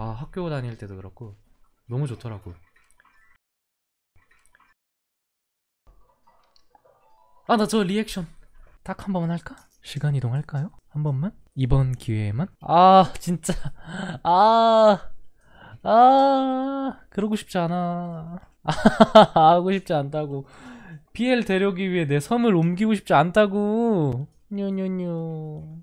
아 학교 다닐 때도 그렇고 너무 좋더라고 아나 저 리액션 딱 한 번만 할까? 시간 이동할까요? 한 번만? 이번 기회에만? 아 진짜 아아 아, 그러고 싶지 않아 아, 하고 싶지 않다고 BL 데려오기 위해 내 섬을 옮기고 싶지 않다고 뉴뉴뉴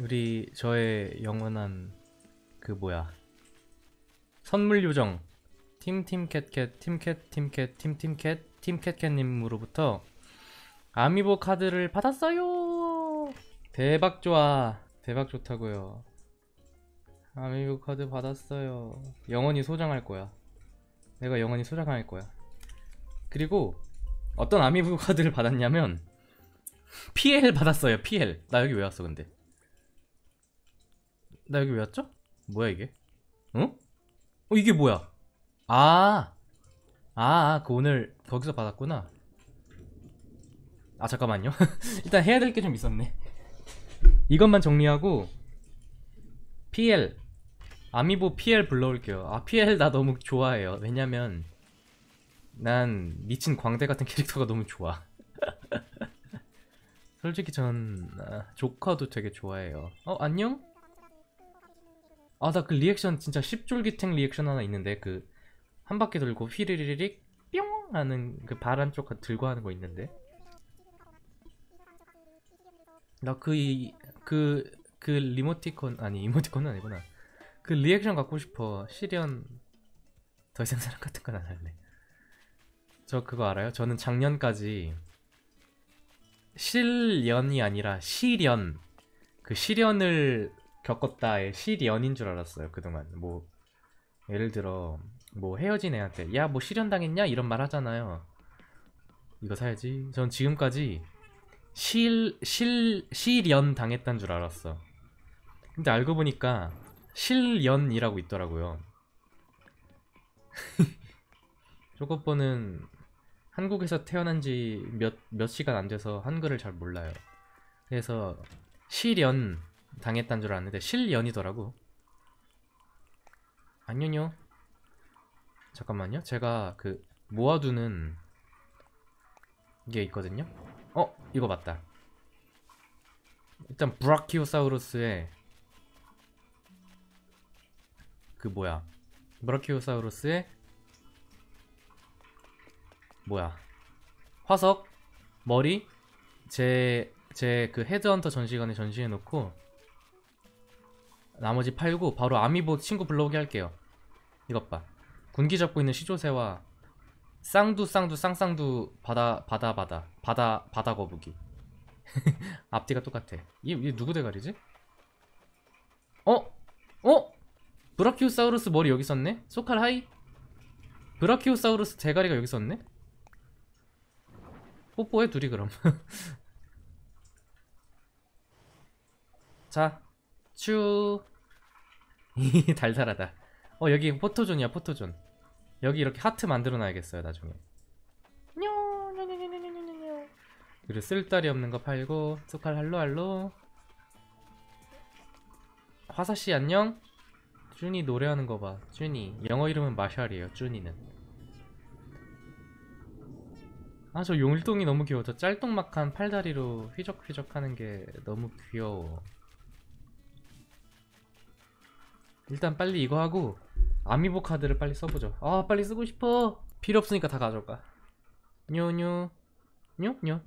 우리 저의 영원한 그 뭐야 선물 요정 팀팀캣캣 팀캣 팀캣 팀 팀 캣 팀캣캣님으로부터 아미보 카드를 받았어요 대박 좋아 대박 좋다고요 아미보 카드 받았어요 영원히 소장할 거야 내가 영원히 소장할 거야 그리고 어떤 아미보 카드를 받았냐면 PL 받았어요 PL 나 여기 왜 왔어 근데 나 여기 왜 왔죠? 뭐야 이게? 응? 어 이게 뭐야? 아, 아, 아 그 오늘 거기서 받았구나. 아 잠깐만요. 일단 해야 될 게 좀 있었네. 이것만 정리하고 PL 아미보 PL 불러올게요. 아 PL 나 너무 좋아해요. 왜냐면 난 미친 광대 같은 캐릭터가 너무 좋아. 솔직히 전 아, 조커도 되게 좋아해요. 어 안녕? 아나그 리액션 진짜 십줄기탱 리액션 하나 있는데 그 한 바퀴 돌고 휘리리릭 뿅 하는 그 바란 쪽 들고 하는 거 있는데 나 그이그그 그, 그 리모티콘 아니 이모티콘은 아니구나 그 리액션 갖고 싶어 시련 더 이상 사람 같은 건 안 할래 저 그거 알아요? 저는 작년까지 실연이 아니라 시련 그 시련을 겪었다의 실연인 줄 알았어요 그동안 뭐 예를 들어 뭐 헤어진 애한테 야 뭐 실연당했냐 이런 말 하잖아요 이거 사야지 전 지금까지 실, 실, 실연 당했단 줄 알았어 근데 알고 보니까 실연이라고 있더라고요 초코보는 한국에서 태어난 지 몇, 몇 시간 안 돼서 한글을 잘 몰라요 그래서 실연 당했단 줄 알았는데 실연이더라고 안녕요 잠깐만요 제가 그 모아두는 이게 있거든요 어? 이거 맞다 일단 브라키오사우루스의 그 뭐야 브라키오사우루스의 뭐야 화석 머리 제 제 그 헤드헌터 전시관에 전시해놓고 나머지 팔고 바로 아미보 친구 불러오게 할게요 이것 봐 군기 잡고 있는 시조새와 쌍두 쌍두 쌍쌍두 바다 바다 바다 바다 바다 거북이 앞뒤가 똑같아 이, 이 누구 대가리지? 어? 어? 브라키오사우루스 머리 여기 있었네? 소칼 하이? 브라키오사우루스 대가리가 여기 있었네? 뽀뽀해 둘이 그럼 자, 츄. 달달하다 어 여기 포토존이야 포토존 여기 이렇게 하트 만들어놔야겠어요 나중에 그리고 쓸데리 없는 거 팔고 쑥칼 할로 할로 화사씨 안녕 준니 노래하는 거봐 준니 영어 이름은 마샬이에요 준니는아 저 용일동이 너무 귀여워 저 짤똥막한 팔다리로 휘적휘적 하는 게 너무 귀여워 일단 빨리 이거 하고 아미보 카드를 빨리 써보죠 아 빨리 쓰고 싶어 필요 없으니까 다 가져올까 뇨뇨 뇨뇨뇨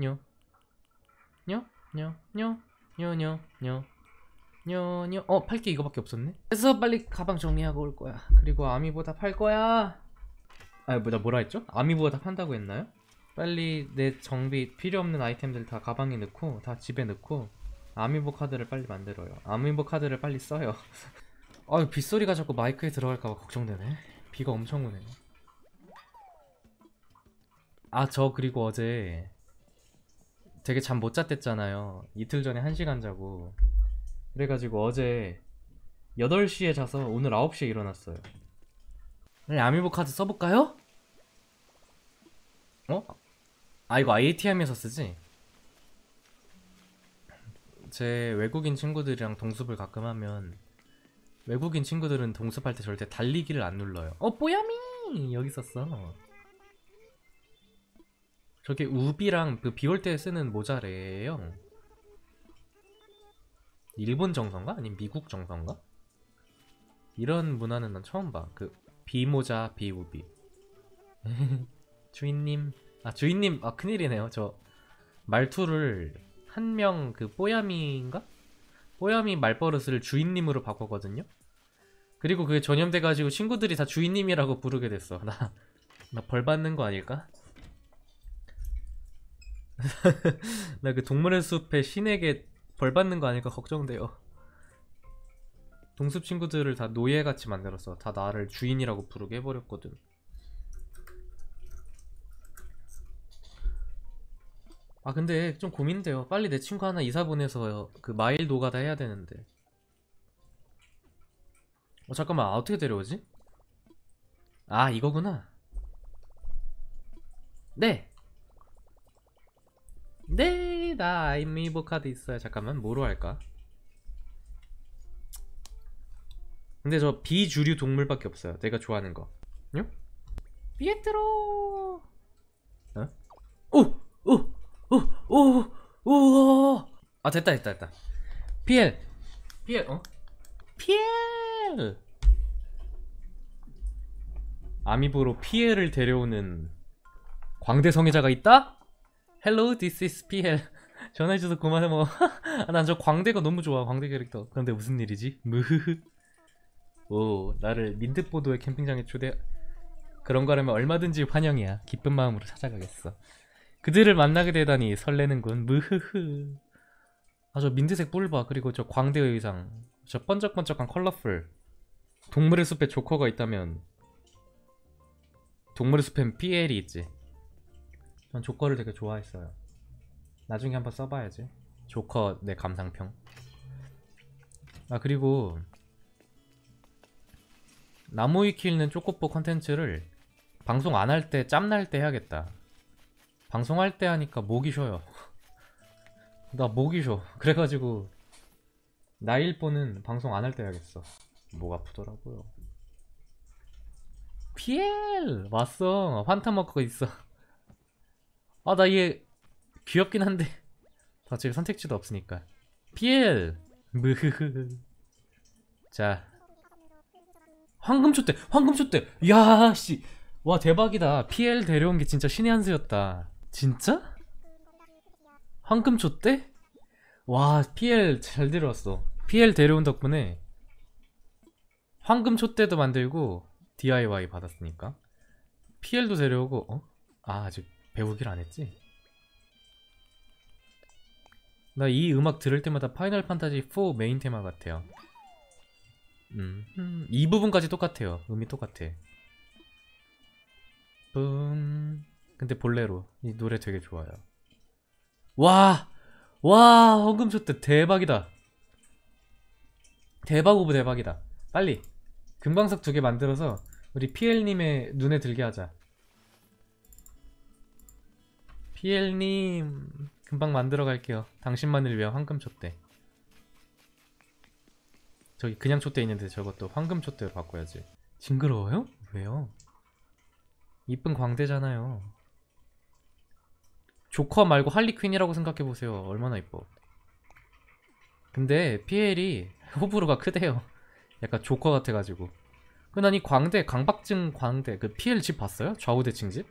뇨뇨뇨뇨뇨뇨뇨 어 팔게 이거밖에 없었네 그래서 빨리 가방 정리하고 올 거야 그리고 아미보다 팔 거야 아 뭐다 뭐라 했죠? 아미보다 판다고 했나요? 빨리 내 정비 필요 없는 아이템들 다 가방에 넣고 다 집에 넣고 아미보 카드를 빨리 만들어요 아미보 카드를 빨리 써요 아유 빗소리가 자꾸 마이크에 들어갈까봐 걱정되네 비가 엄청 오네 아저 그리고 어제 되게 잠 못 잤댔잖아요 이틀 전에 1시간 자고 그래가지고 어제 8시에 자서 오늘 9시에 일어났어요 아미보 카드 써볼까요? 어? 아 이거 a t m 에서 쓰지? 제 외국인 친구들이랑 동숲을 가끔 하면 외국인 친구들은 동습할 때 절대 달리기를 안 눌러요 어 뽀야미 여기 있었어 저게 우비랑 그 비올 때 쓰는 모자래요 일본 정서인가? 아니면 미국 정서인가? 이런 문화는 난 처음 봐그 비모자 비우비 주인님 아 주인님 아 큰일이네요 저 말투를 한 명 그 뽀야미인가? 뽀야미 말버릇을 주인님으로 바꿨거든요 그리고 그게 전염돼가지고 친구들이 다 주인님이라고 부르게 됐어 나나 벌받는 거 아닐까? 나 그 동물의 숲의 신에게 벌받는 거 아닐까 걱정돼요 동숲 친구들을 다 노예같이 만들었어 다 나를 주인이라고 부르게 해버렸거든 아 근데 좀 고민돼요 빨리 내 친구 하나 이사 보내서 그 마일 노가다 해야 되는데 어 잠깐만 아, 어떻게 데려오지? 아 이거구나 네! 네! 나 아이미보 카드 있어요 잠깐만 뭐로 할까? 근데 저 비주류 동물밖에 없어요 내가 좋아하는 거 요? 비에트로 어? 오! 오! 오, 오, 오. 오아 됐다 됐다 됐다. 피엘. 피엘 어? 피엘. 아미보로 피엘을 데려오는 광대 성애자가 있다? 헬로 l l o this 전화해줘서 고마워. 뭐. 아, 난저 광대가 너무 좋아, 광대 캐릭터. 그런데 무슨 일이지? 무흐흐. 오, 나를 민트보도의 캠핑장에 초대. 그런 거라면 얼마든지 환영이야. 기쁜 마음으로 찾아가겠어. 그들을 만나게 되다니 설레는군. 무흐흐. 아 저 민트색 뿔바 그리고 저 광대 의상 저 번쩍번쩍한 컬러풀 동물의 숲에 조커가 있다면 동물의 숲엔 PL이 있지 전 조커를 되게 좋아했어요 나중에 한번 써봐야지 조커 내 감상평 아 그리고 나무위키는 초코뽀 컨텐츠를 방송 안 할 때 짬 날 때 해야겠다 방송할 때 하니까 목이 쉬어요 나 목이 쉬어 그래가지고 나일보는 방송 안 할 때 해야겠어 목 아프더라고요 피엘 왔어 환타 먹고 있어 아 나 얘 귀엽긴 한데 아, 지금 선택지도 없으니까 피엘 무흐흐 자 황금초대 황금초대 야씨 와 대박이다 피엘 데려온 게 진짜 신의 한 수였다 진짜? 황금초 때? 와 PL 잘 데려왔어 PL 데려온 덕분에 황금초 때도 만들고 DIY 받았으니까 PL도 데려오고 어? 아 아직 배우길 안했지? 나 이 음악 들을 때마다 파이널 판타지 4 메인 테마 같아요 음, 음, 이 부분까지 똑같아요 음이 똑같아 뿜 근데 본래로 이 노래 되게 좋아요 와! 와! 황금초트 대박이다 대박 오브 대박이다 빨리 금광석 두 개 만들어서 우리 피엘님의 눈에 들게 하자 피엘님 금방 만들어 갈게요 당신만을 위한 황금초대 저기 그냥 초대 있는데 저것도 황금초대로 바꿔야지 징그러워요? 왜요? 이쁜 광대잖아요 조커 말고 할리퀸이라고 생각해보세요 얼마나 이뻐 근데 피엘이 호불호가 크대요 약간 조커 같아가지고 그난 이 광대 강박증 광대 그 피엘 집 봤어요? 좌우대칭 집?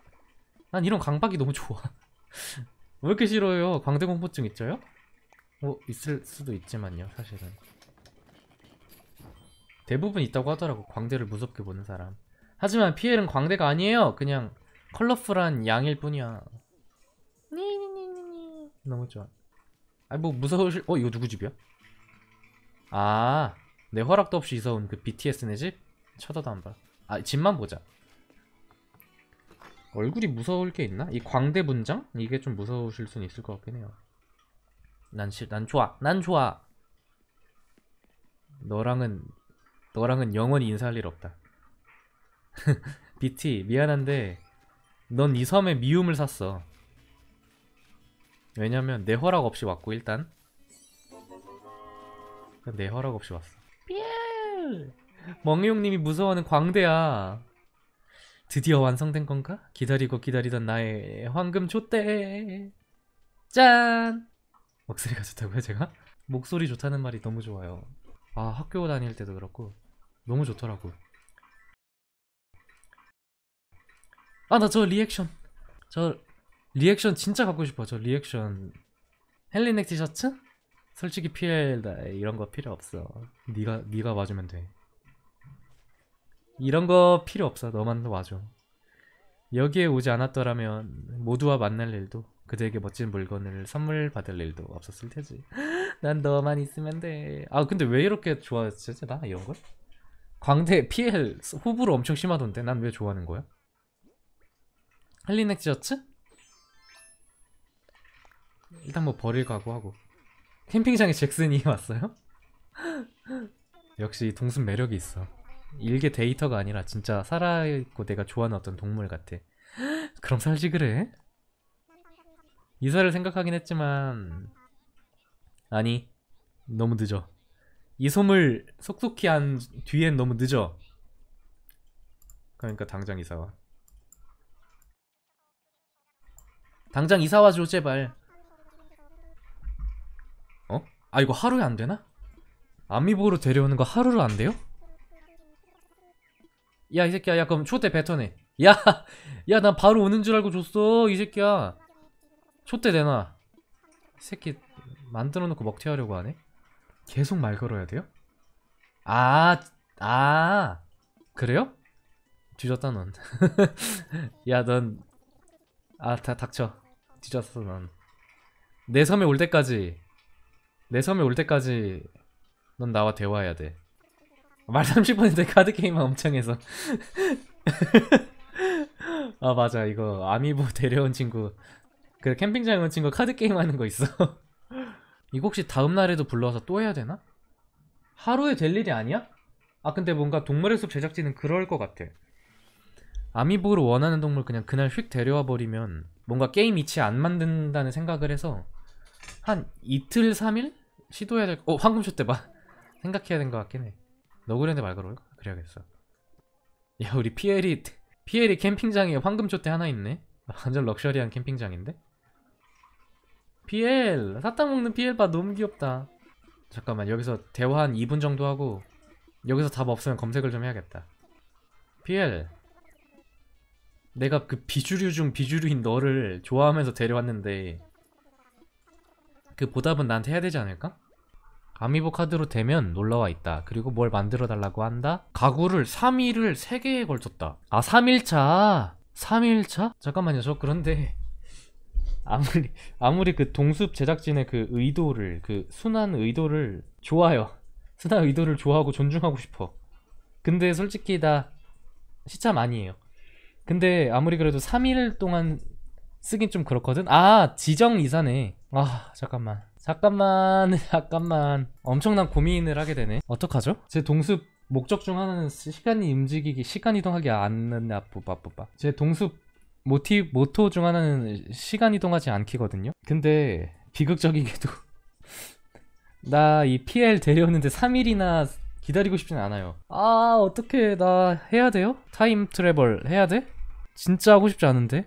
난 이런 강박이 너무 좋아 왜 이렇게 싫어요 광대 공포증 있죠요? 뭐 있을 수도 있지만요 사실은 대부분 있다고 하더라고 광대를 무섭게 보는 사람 하지만 피엘은 광대가 아니에요 그냥 컬러풀한 양일 뿐이야 너무 좋아 아니 뭐 무서우실 어 이거 누구 집이야? 아내 허락도 없이 이사 온 그 BTS네 집? 쳐다도 안봐 아 집만 보자 얼굴이 무서울 게 있나? 이 광대 분장? 이게 좀 무서우실 순 있을 것 같긴 해요 난, 실, 난 좋아 난 좋아 너랑은 너랑은 영원히 인사할 일 없다 BT 미안한데 넌 이섬에 미움을 샀어 왜냐면 내 허락 없이 왔고 일단 내 허락 없이 왔어 삐엘 멍용님이 무서워하는 광대야 드디어 완성된 건가? 기다리고 기다리던 나의 황금 촛대 짠! 목소리가 좋다고요 제가? 목소리 좋다는 말이 너무 좋아요 아 학교 다닐 때도 그렇고 너무 좋더라고 아나 저 리액션 저 리액션 진짜 갖고 싶어 저 리액션 헬리넥 티셔츠? 솔직히 PL 나 이런 거 필요 없어 네가 네가 와주면 돼 이런 거 필요 없어 너만 와줘 여기에 오지 않았더라면 모두와 만날 일도 그대에게 멋진 물건을 선물 받을 일도 없었을 테지 난 너만 있으면 돼아 근데 왜 이렇게 좋아했지 나 이런 걸? 광대 PL 호불호 엄청 심하던데 난 왜 좋아하는 거야? 헬리넥 티셔츠? 일단 뭐 버릴 각오하고 캠핑장에 잭슨이 왔어요? 역시 동순 매력이 있어 일개 데이터가 아니라 진짜 살아있고 내가 좋아하는 어떤 동물 같아 그럼 살지 그래? 이사를 생각하긴 했지만 아니 너무 늦어 이 솜을 속속히 한 뒤엔 너무 늦어 그러니까 당장 이사와 당장 이사와줘 제발 아 이거 하루에 안 되나? 아미보로 데려오는 거 하루로 안 돼요? 야 이 새끼야 야 그럼 초대 뱉어내 야야 난 바로 오는 줄 알고 줬어 이 새끼야 초대 되나 새끼 만들어 놓고 먹튀하려고 하네 계속 말 걸어야 돼요? 아아 아, 그래요? 뒤졌다 넌야 넌 아 다 닥쳐 뒤졌어 넌 내 섬에 올 때까지 내 섬에 올 때까지 넌 나와 대화해야 돼. 말 30분인데 카드 게임만 엄청 해서. 아 맞아 이거 아미보 데려온 친구 그 캠핑장 에온 친구 카드 게임 하는 거 있어. 이거 혹시 다음 날에도 불러와서 또 해야 되나? 하루에 될 일이 아니야? 아 근데 뭔가 동물의 숲 제작진은 그럴 것 같아. 아미보를 원하는 동물 그냥 그날 휙 데려와 버리면 뭔가 게임 위치안 만든다는 생각을 해서 한 이틀 3일? 시도해야 될.. 어 황금쇼 때 봐. 생각해야 된것 같긴 해. 너구리한테 말 걸어? 그래야겠어. 야 우리 피엘이 피엘이 캠핑장에 황금쇼 때 하나 있네. 아, 완전 럭셔리한 캠핑장인데? 피엘! 사탕 먹는 피엘 봐 너무 귀엽다. 잠깐만 여기서 대화 한 2분 정도 하고 여기서 답 없으면 검색을 좀 해야겠다. 피엘 내가 그 비주류 중 비주류인 너를 좋아하면서 데려왔는데 그 보답은 나한테 해야 되지 않을까? 아미보 카드로 되면 놀러와 있다. 그리고 뭘 만들어 달라고 한다. 가구를 3일을 3개에 걸쳤다. 아 3일차. 3일차? 잠깐만요. 저 그런데 아무리 아무리 그 동숲 제작진의 그 의도를 그 순한 의도를 좋아요. 순한 의도를 좋아하고 존중하고 싶어. 근데 솔직히 다 시참 아니에요. 근데 아무리 그래도 3일 동안 쓰긴 좀 그렇거든 아 지정 이사네 아 잠깐만 잠깐만 잠깐만 엄청난 고민을 하게 되네 어떡하죠? 제 동습 목적 중 하나는 시간이 움직이기 시간 이동하기 않는 아뽀빠뽀빠제 동습 모티 모토 중 하나는 시간 이동하지 않기거든요 근데 비극적이게도 나 이 PL 데려오는데 3일이나 기다리고 싶진 않아요 아 어떻게 나 해야 돼요? 타임 트래블 해야 돼? 진짜 하고 싶지 않은데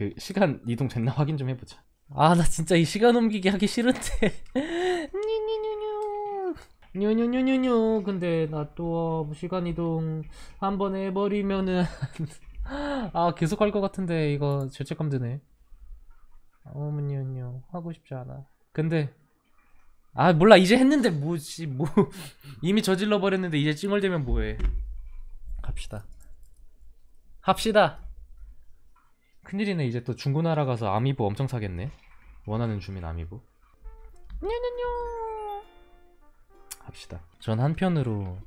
그 시간 이동 됐나 확인 좀 해보자 아 나 진짜 이 시간 옮기기 하기 싫은데 뉴뉴뉴뉴뉴 뉴뉴뉴 근데 나또 어, 뭐 시간 이동 한 번 해버리면은 아 계속 할 것 같은데 이거 죄책감 드네 어머니요 하고 싶지 않아 근데 아 몰라 이제 했는데 뭐지 뭐 이미 저질러 버렸는데 이제 찡얼대면 뭐해 갑시다 합시다 큰일이네 이제 또 중고나라 가서 아미보 엄청 사겠네 원하는 주민 아미보 냐냐냐 합시다 전 한편으로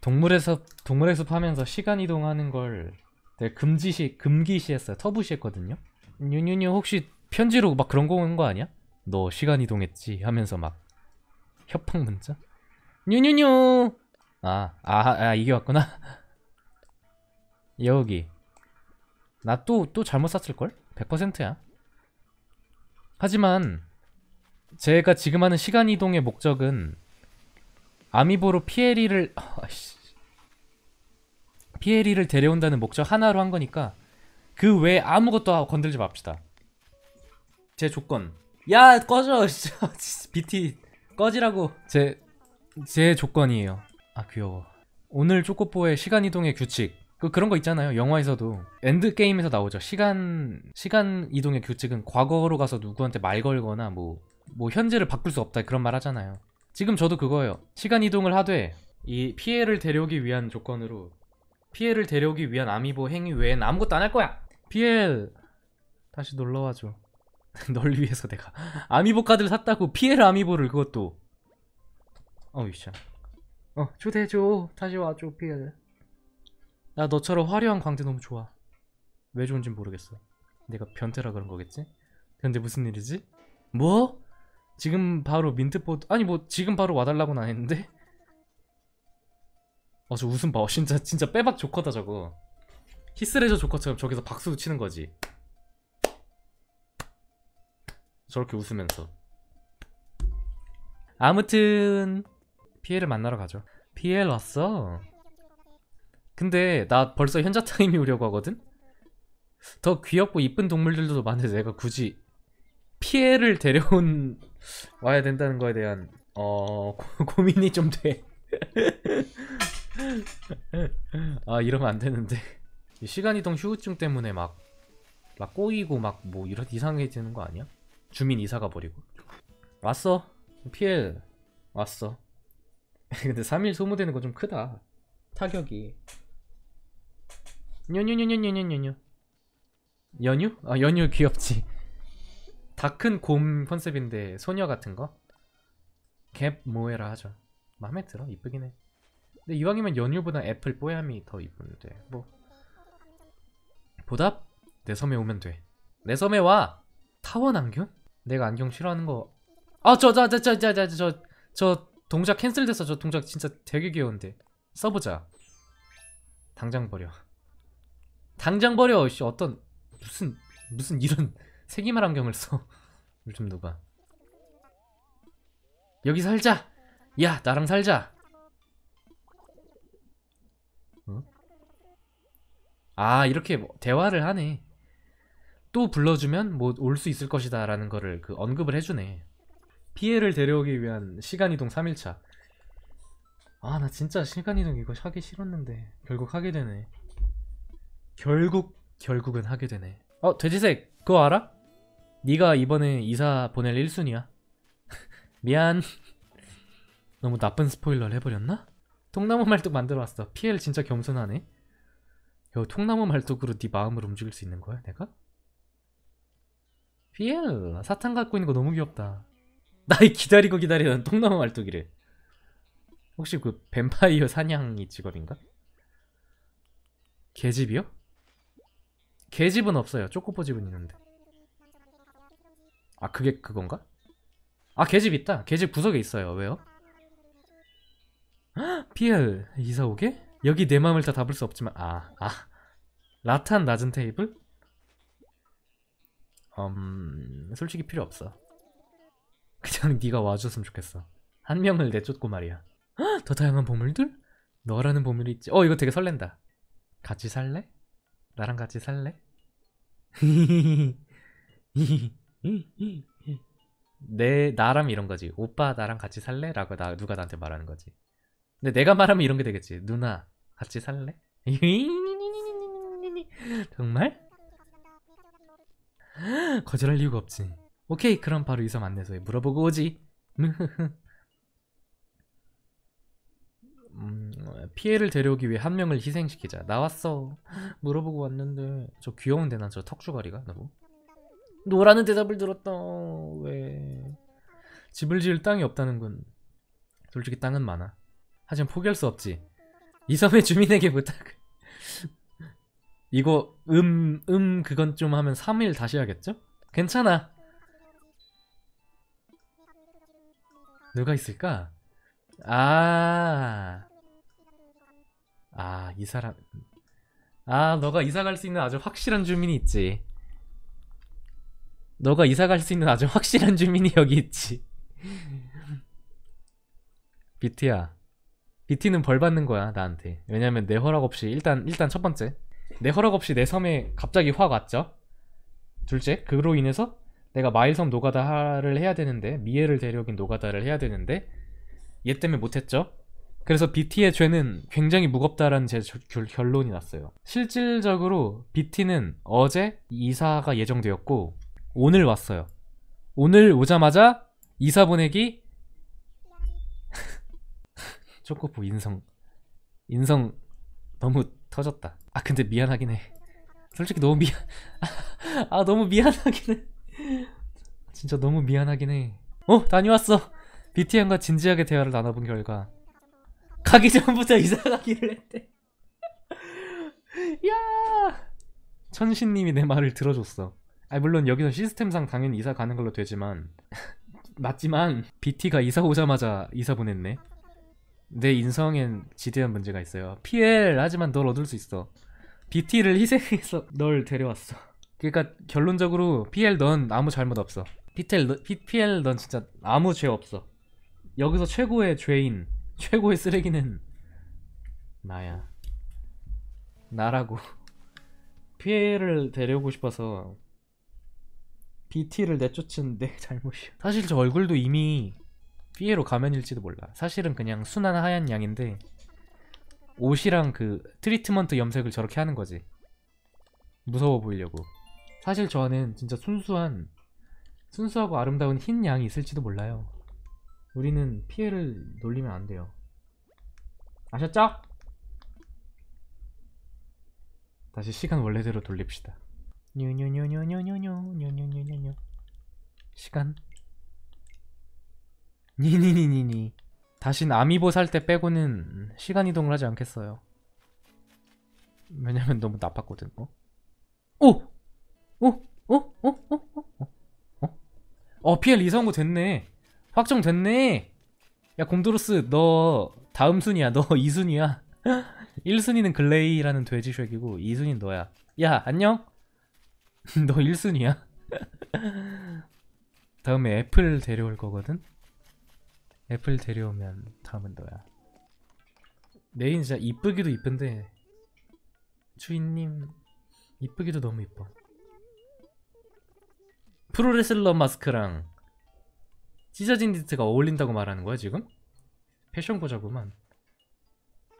동물에서 동물에서파면서 시간 이동하는 걸 되게 금지시 금기시했어요 터부시했거든요 뉴뉴뉴 혹시 편지로 막 그런 거 온 거 아니야? 너 시간 이동했지 하면서 막 협박 문자? 뉴뉴뉴 아아 아, 아, 이게 왔구나 여기 나또또 잘못 샀을걸? 100%야 하지만 제가 지금 하는 시간이동의 목적은 아미보로 피에리를 어, 피에리를 데려온다는 목적 하나로 한 거니까 그 외에 아무것도 건들지 맙시다 제 조건 야 꺼져 BT 꺼지라고 제 제 조건이에요 아 귀여워 오늘 초코보의 시간이동의 규칙 그 그런 거 있잖아요. 영화에서도 엔드 게임에서 나오죠. 시간 시간 이동의 규칙은 과거로 가서 누구한테 말 걸거나 뭐뭐 뭐 현재를 바꿀 수 없다 그런 말 하잖아요. 지금 저도 그거예요. 시간 이동을 하되 이 피해를 데려오기 위한 조건으로 피해를 데려오기 위한 아미보 행위 외엔 아무것도 안 할 거야. 피엘 다시 놀러 와줘. 널 위해서 내가 아미보 카드를 샀다고 피엘 아미보를 그것도 어우 씨어 초대해줘 다시 와줘 피엘 나 너처럼 화려한 광대 너무 좋아. 왜 좋은진 모르겠어. 내가 변태라 그런 거겠지? 근데 무슨 일이지? 뭐? 지금 바로 민트포드 아니 뭐 지금 바로 와달라고는 안 했는데? 어저 아, 웃음 봐 어, 진짜 진짜 빼박 조커다 저거 히스레저 조커처럼 저기서 박수도 치는 거지 저렇게 웃으면서 아무튼 피해를 만나러 가죠 피해 왔어 근데 나 벌써 현자 타임이 오려고 하거든? 더 귀엽고 이쁜 동물들도 많은데 내가 굳이 피해를 데려온 와야 된다는 거에 대한 어 고, 민이 좀 돼. 아 이러면 안 되는데 시간 이동 휴우증 때문에 막 막 꼬이고 막 뭐 이런 이상해지는 거 아니야? 주민 이사가 버리고 왔어 피엘 왔어 근데 3일 소모되는 거 좀 크다 타격이 연유연유연유연유 연유? 아 연유 귀엽지 다 큰 곰 컨셉인데 소녀 같은 거? 갭 모에라 하죠 맘에 들어 이쁘긴 해 근데 이왕이면 연유보다 애플 뽀얀이 더 이쁜데 뭐 보답? 내 섬에 오면 돼내 섬에 와! 타원 안경? 내가 안경 싫어하는 거아저 저 저 저 저저저저 동작 캔슬돼서 저 동작 진짜 되게 귀여운데 써보자 당장 버려 당장 버려 씨 어떤 무슨 무슨 이런 세기말 함경을 써 요즘 누가 여기 살자 야 나랑 살자 어? 아 이렇게 뭐 대화를 하네 또 불러주면 뭐 올 수 있을 것이다 라는 거를 그 언급을 해주네 피해를 데려오기 위한 시간이동 3일차 아나 진짜 시간이동 이거 하기 싫었는데 결국 하게 되네 결국 결국은 하게 되네 어 돼지색 그거 알아? 네가 이번에 이사 보낼 1순위야 미안 너무 나쁜 스포일러를 해버렸나? 통나무 말뚝 만들어왔어 피엘 진짜 겸손하네 여 통나무 말뚝으로 네 마음을 움직일 수 있는 거야 내가? 피엘 사탕 갖고 있는 거 너무 귀엽다 나이 기다리고 기다리던 통나무 말뚝이래 혹시 그 뱀파이어 사냥이 직업인가? 개집이요? 개집은 없어요 초코포 집은 있는데 아 그게 그건가? 아 개집 있다 개집 구석에 있어요 왜요? 피엘 이사 오게? 여기 내 마음을 다 담을 수 없지만 아아 아. 라탄 낮은 테이블? 음 솔직히 필요 없어 그냥 네가 와줬으면 좋겠어 한 명을 내쫓고 말이야 더 다양한 보물들? 너라는 보물이 있지 어 이거 되게 설렌다 같이 살래? 나랑 같이 살래? 내 나라면 이런 거지 오빠 나랑 같이 살래? 라고 나 누가 나한테 말하는 거지 근데 내가 말하면 이런 게 되겠지 누나 같이 살래? 정말? 거절할 이유가 없지 오케이 그럼 바로 이섬 안내소에 물어보고 오지 음, 피해를 데려오기 위해 한 명을 희생시키자 나왔어 물어보고 왔는데 저 귀여운 데난 저 턱주가리가 누구? 노라는 대답을 들었다 왜 집을 지을 땅이 없다는군 솔직히 땅은 많아 하지만 포기할 수 없지 이 섬의 주민에게 부탁을 이거 음음 음 그건 좀 하면 3일 다시 하겠죠? 괜찮아 누가 있을까? 아 아, 이 사람. 아, 너가 이사 갈 수 있는 아주 확실한 주민이 있지. 너가 이사 갈 수 있는 아주 확실한 주민이 여기 있지. 비트야. 비트는 벌 받는 거야, 나한테. 왜냐면 내 허락 없이 일단 일단 첫 번째. 내 허락 없이 내 섬에 갑자기 확 왔죠. 둘째, 그로 인해서 내가 마일섬 노가다를 해야 되는데 미에를 데려오긴 노가다를 해야 되는데 얘 때문에 못했죠. 그래서 BT의 죄는 굉장히 무겁다라는 제 결론이 났어요. 실질적으로 BT는 어제 이사가 예정되었고 오늘 왔어요. 오늘 오자마자 이사 보내기 초코보 인성 인성 너무 터졌다. 아 근데 미안하긴 해. 솔직히 너무 미안 아 너무 미안하긴 해. 진짜 너무 미안하긴 해. 어 다녀왔어. BTM과 진지하게 대화를 나눠본 결과 가기 전부터 이사 가기를 했대. 야! 천신님이 내 말을 들어줬어. 아 물론 여기서 시스템상 당연히 이사 가는 걸로 되지만 맞지만 BT가 이사 오자마자 이사 보냈네. 내 인성엔 지대한 문제가 있어요. PL 하지만 널 얻을 수 있어. BT를 희생해서 널 데려왔어. 그러니까 결론적으로 PL 넌 아무 잘못 없어. PL 넌, PL 넌 진짜 아무 죄 없어. 여기서 최고의 죄인. 최고의 쓰레기는 나야. 나라고. 피해를 데려오고 싶어서 BT를 내쫓은 내 잘못이야. 사실 저 얼굴도 이미 피해로 가면일지도 몰라. 사실은 그냥 순한 하얀 양인데 옷이랑 그 트리트먼트 염색을 저렇게 하는 거지. 무서워 보이려고. 사실 저는 진짜 순수한 순수하고 아름다운 흰 양이 있을지도 몰라요. 우리는 피해를 놀리면 안 돼요 아셨죠? 다시 시간 원래대로 돌립시다 뉴뉴뉴뉴뉴뉴뉴뉴뉴뉴뉴 시간 니니니니니 다신 아미보 살 때 빼고는 시간 이동을 하지 않겠어요 왜냐면 너무 나빴거든 어? 오! 오! 오! 오! 오! 오! 어? 어? 피엘 이성구 됐네 확정됐네 야 곰도로스 너 다음 순위야 너 2순위야 1순위는 글레이라는 돼지 쉑이고 2순위는 너야 야 안녕 너 1순위야 다음에 애플 데려올 거거든 애플 데려오면 다음은 너야 메인 진짜 이쁘기도 이쁜데 주인님 이쁘기도 너무 이뻐 프로레슬러 마스크랑 찢어진 니트가 어울린다고 말하는 거야 지금? 패션 고자구만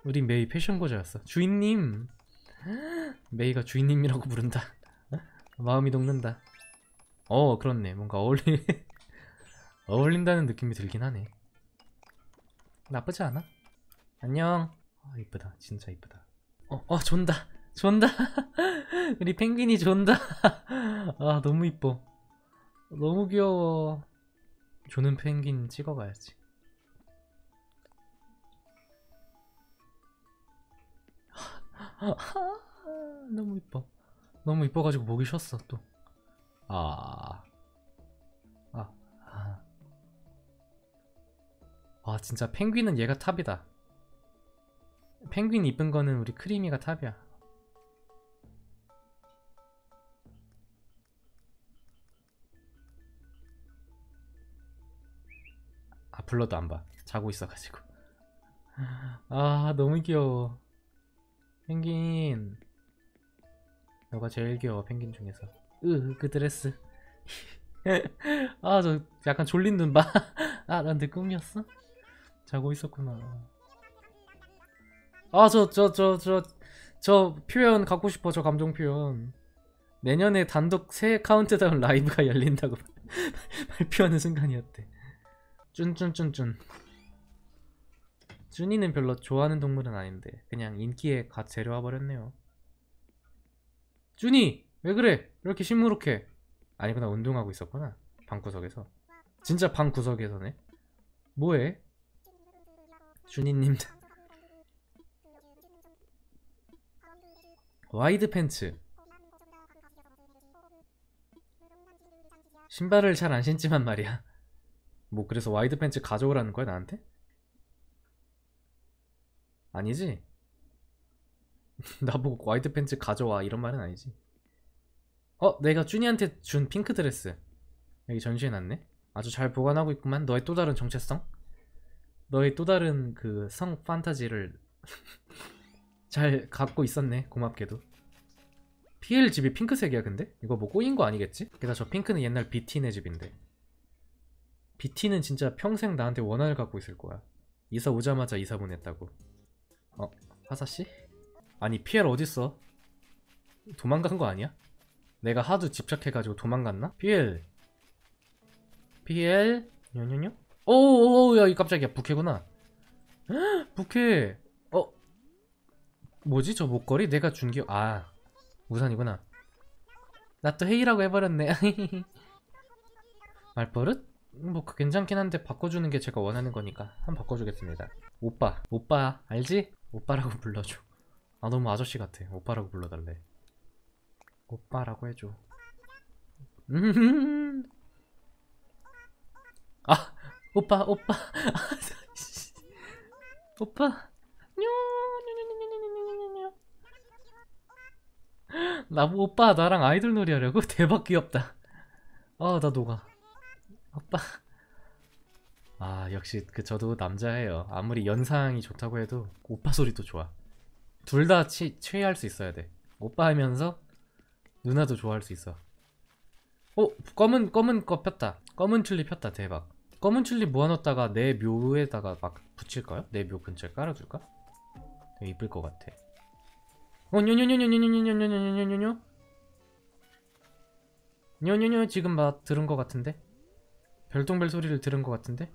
우리 메이 패션 고자였어 주인님 메이가 주인님이라고 부른다 마음이 녹는다 어 그렇네 뭔가 어울리 어울린다는 느낌이 들긴 하네 나쁘지 않아? 안녕 아 이쁘다 진짜 이쁘다 어, 어 존다 존다 우리 펭귄이 존다 아 너무 이뻐 너무 귀여워 조는 펭귄 찍어가야지 너무 이뻐 너무 이뻐가지고 목이 쉬었어 또 아... 아... 아... 아 진짜 펭귄은 얘가 탑이다 펭귄 이쁜 거는 우리 크리미가 탑이야 불러도 안 봐. 자고 있어가지고. 아 너무 귀여워. 펭귄. 너가 제일 귀여워 펭귄 중에서. 으 그 드레스. 아 저 약간 졸린 눈 봐. 아난내 꿈이었어? 자고 있었구나. 아 저 저 저 저 저 표현 갖고 싶어 저 감정 표현. 내년에 단독 새 카운트다운 라이브가 열린다고 발표하는 순간이었대. 쭌쭌쭌쭌 쭌이는 별로 좋아하는 동물은 아닌데 그냥 인기에 갓재료와 버렸네요 쭌이! 왜 그래? 왜 이렇게 시무룩해? 아니구나 운동하고 있었구나 방구석에서 진짜 방구석에서네 뭐해? 쭌이님 와이드 팬츠 신발을 잘 안 신지만 말이야 뭐 그래서 와이드 팬츠 가져오라는 거야 나한테? 아니지? 나보고 와이드 팬츠 가져와 이런 말은 아니지 어 내가 쭈니한테 준 핑크 드레스 여기 전시해놨네 아주 잘 보관하고 있구만 너의 또 다른 정체성 너의 또 다른 그 성 판타지를 잘 갖고 있었네 고맙게도 PL 집이 핑크색이야 근데? 이거 뭐 꼬인 거 아니겠지? 게다가 저 핑크는 옛날 비티네 집인데 BT는 진짜 평생 나한테 원한을 갖고 있을 거야. 이사 오자마자 이사 보냈다고. 어? 하사씨? 아니 피엘 어딨어? 도망간 거 아니야? 내가 하도 집착해가지고 도망갔나? 피엘 피엘 뇨뇨뇨? 오오오 야이 깜짝이야 부캐구나 헉, 부캐 어? 뭐지 저 목걸이? 내가 준게 아 우산이구나 나 또 헤이라고 해버렸네 말버릇? 뭐 그 괜찮긴 한데 바꿔주는 게 제가 원하는 거니까 한 번 바꿔주겠습니다 오빠 오빠 알지? 오빠라고 불러줘 아 너무 아저씨 같아 오빠라고 불러달래 오빠라고 해줘 음. 아 오빠 오빠 오빠 나 오빠 나랑 아이돌 놀이 하려고? 대박 귀엽다 아 나 녹아 오빠 아 역시 그 저도 남자예요 아무리 연상이 좋다고 해도 오빠 소리도 좋아 둘 다 취해할 수 있어야 돼 오빠 하면서 누나도 좋아할 수 있어 어 검은 검은 거 폈다 검은 튤립 폈다 대박 검은 튤립 모아놨다가내 묘에다가 막 붙일까요? 내 묘 근처에 깔아줄까? 되게 이쁠 것 같아 어 뇨뇨뇨뇨뇨뇨뇨뇨뇨뇨뇨뇨뇨 뇨뇨뇨 지금 막 들은 것 같은데 별똥별 소리를 들은 것 같은데?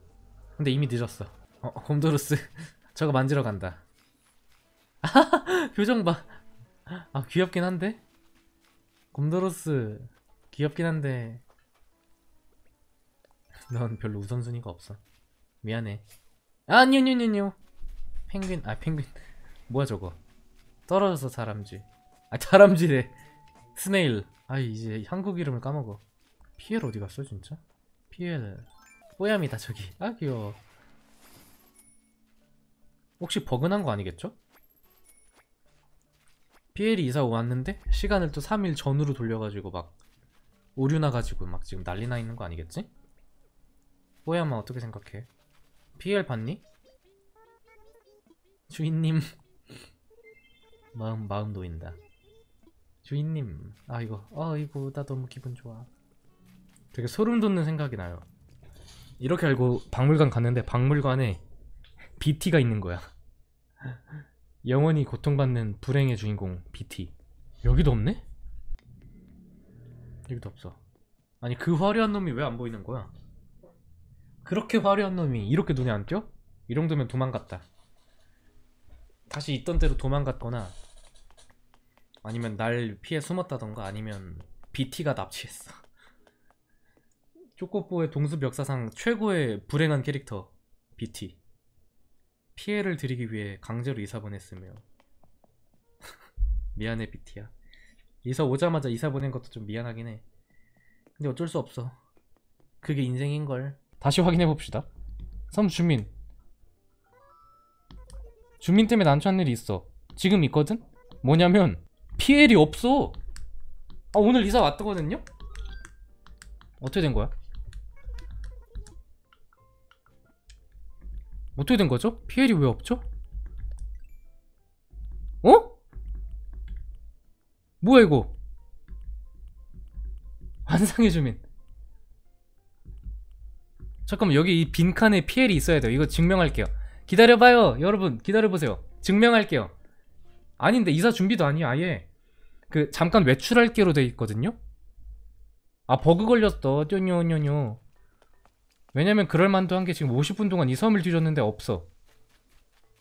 근데 이미 늦었어 어, 홈도루스 저거 만지러 간다 아하하, 표정 봐 아, 귀엽긴 한데? 곰도로스 귀엽긴 한데 넌 별로 우선순위가 없어 미안해 아 뉴뉴뉴뉴 요 펭귄 아 펭귄 뭐야 저거 떨어져서 자람쥐아자람쥐래 스네일 아 이제 한국 이름을 까먹어 피엘 어디 갔어 진짜? 피해를 뽀얌이다 저기 아 귀여워 혹시 버그난 거 아니겠죠? 피엘이 이사 왔는데 시간을 또 3일 전으로 돌려가지고 막 오류 나가지고 막 지금 난리 나 있는 거 아니겠지? 뽀야마 어떻게 생각해? 피엘 봤니? 주인님 마음 마음 놓인다 주인님 아이거 아이거 나 너무 기분 좋아 되게 소름 돋는 생각이 나요. 이렇게 알고 박물관 갔는데 박물관에 BT가 있는 거야. 영원히 고통받는 불행의 주인공 BT. 여기도 없네? 여기도 없어. 아니 그 화려한 놈이 왜 안 보이는 거야? 그렇게 화려한 놈이 이렇게 눈에 안 띄어? 이 정도면 도망갔다. 다시 있던 대로 도망갔거나 아니면 날 피해 숨었다던가 아니면 BT가 납치했어. 쪼코뽀의 동숲 역사상 최고의 불행한 캐릭터 BT 피해를 드리기 위해 강제로 이사 보냈으며 미안해 BT야 이사 오자마자 이사 보낸 것도 좀 미안하긴 해 근데 어쩔 수 없어 그게 인생인걸 다시 확인해 봅시다 섬 주민 주민 때문에 난처한 일이 있어 지금 있거든? 뭐냐면 피해일이 없어 아 오늘 이사 왔더거든요? 어떻게 된 거야? 어떻게 된 거죠? 피 l 이왜 없죠? 어? 뭐야 이거? 환상의 주민 잠깐만 여기 이 빈칸에 피 l 이 있어야 돼요 이거 증명할게요 기다려봐요 여러분 기다려보세요 증명할게요 아닌데 이사 준비도 아니야 아예 그 잠깐 외출할게로 돼 있거든요 아 버그 걸렸어 뇨뇨뇨뇨 왜냐면 그럴만도 한 게 지금 50분 동안 이 섬을 뒤졌는데 없어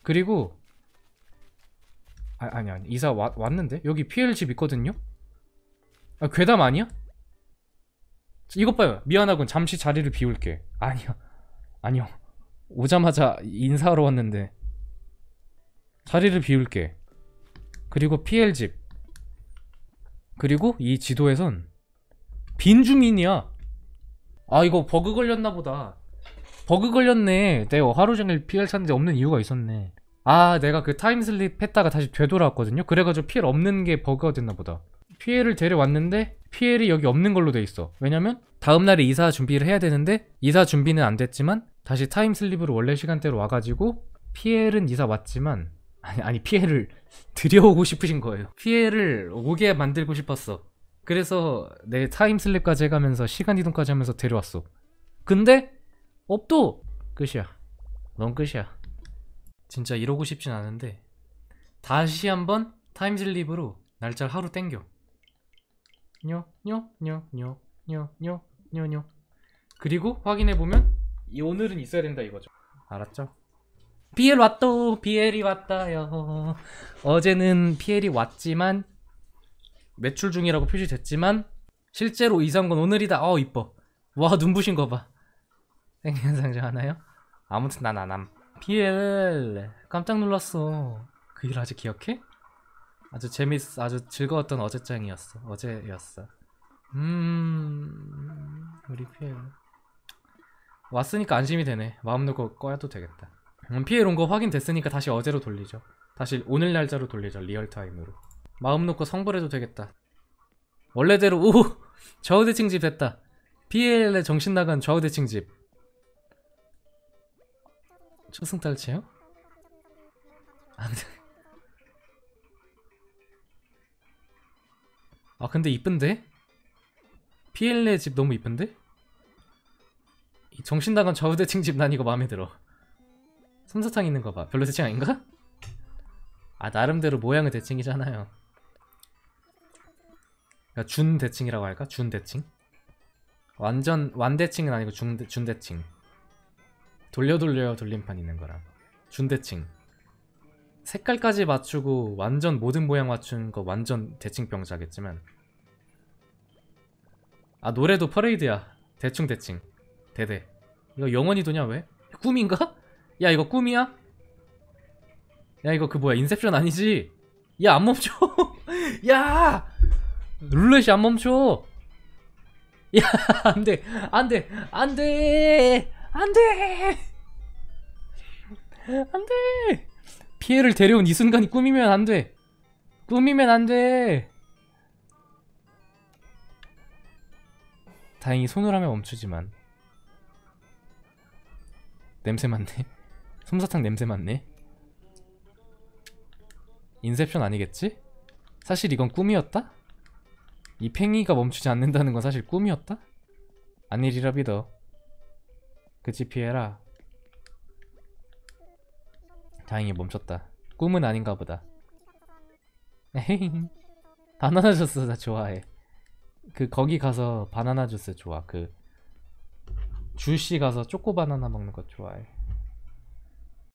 그리고 아, 니 아니 이사 와, 왔는데? 여기 PL 집 있거든요? 아 괴담 아니야? 이것 봐요 미안하군 잠시 자리를 비울게 아니요 아니요 오자마자 인사하러 왔는데 자리를 비울게 그리고 PL 집 그리고 이 지도에선 빈주민이야 아 이거 버그 걸렸나 보다 버그 걸렸네 내가 하루 종일 PR 찾는데 없는 이유가 있었네 아 내가 그 타임슬립 했다가 다시 되돌아왔거든요 그래가지고 PL 없는 게 버그가 됐나 보다 PL을 데려왔는데 PL이 여기 없는 걸로 돼 있어 왜냐면 다음날에 이사 준비를 해야 되는데 이사 준비는 안 됐지만 다시 타임슬립으로 원래 시간대로 와가지고 PL은 이사 왔지만 아니 아니 PL을 들여오고 싶으신 거예요 PL을 오게 만들고 싶었어 그래서 내 타임슬립까지 해가면서 시간 이동까지 하면서 데려왔어 근데 업도 끝이야 넌 끝이야 진짜 이러고 싶진 않은데 다시 한번 타임슬립으로 날짜를 하루 땡겨 뇨뇨뇨뇨뇨뇨뇨 그리고 확인해보면 오늘은 있어야 된다 이거죠 알았죠? 비엘 왔다 비엘이 왔다요 어제는 비엘이 왔지만 매출 중이라고 표시됐지만 실제로 이사건 오늘이다 어 이뻐 와 눈부신 거봐 생긴 상자 하나요? 아무튼 난 안함 PL 깜짝 놀랐어 그 일 아직 기억해? 아주 재밌 아주 즐거웠던 어제장이었어 어제였어 음 우리 PL 왔으니까 안심이 되네 마음 놓고 꺼야도 되겠다 음, PL 온 거 확인됐으니까 다시 어제로 돌리죠 다시 오늘 날짜로 돌리죠 리얼타임으로 마음 놓고 성불해도 되겠다 원래대로 오! 좌우대칭집 됐다 PL의 정신 나간 좌우대칭집 초승달체요? 안돼 아 근데 이쁜데? PL의 집 너무 이쁜데? 정신 나간 좌우대칭 집난 이거 마음에 들어 삼사탕 있는 거봐 별로 대칭 아닌가? 아 나름대로 모양을 대칭이잖아요 그러니까 준대칭이라고 할까? 준대칭? 완전 완대칭은 아니고 중 준대칭 돌려 돌려 돌림판 있는 거라 준대칭 색깔까지 맞추고 완전 모든 모양 맞춘 거 완전 대칭병자겠지만 아 노래도 퍼레이드야 대충 대칭 대대 이거 영원히 도냐 왜? 꿈인가? 야 이거 꿈이야? 야 이거 그 뭐야 인셉션 아니지? 야 안 멈춰 야 룰렛이 안 멈춰 야 안돼 안돼 안돼 안돼 안돼 피해를 데려온 이 순간이 꿈이면 안돼 꿈이면 안돼 다행히 손을 하면 멈추지만 냄새 맡네 솜사탕 냄새 맡네 인셉션 아니겠지? 사실 이건 꿈이었다? 이 팽이가 멈추지 않는다는 건 사실 꿈이었다? 아니리라 믿어 그치 피해라 다행히 멈췄다 꿈은 아닌가 보다 에잉 바나나 주스 나 좋아해 그 거기 가서 바나나 주스 좋아 그 주시 가서 초코바나나 먹는 거 좋아해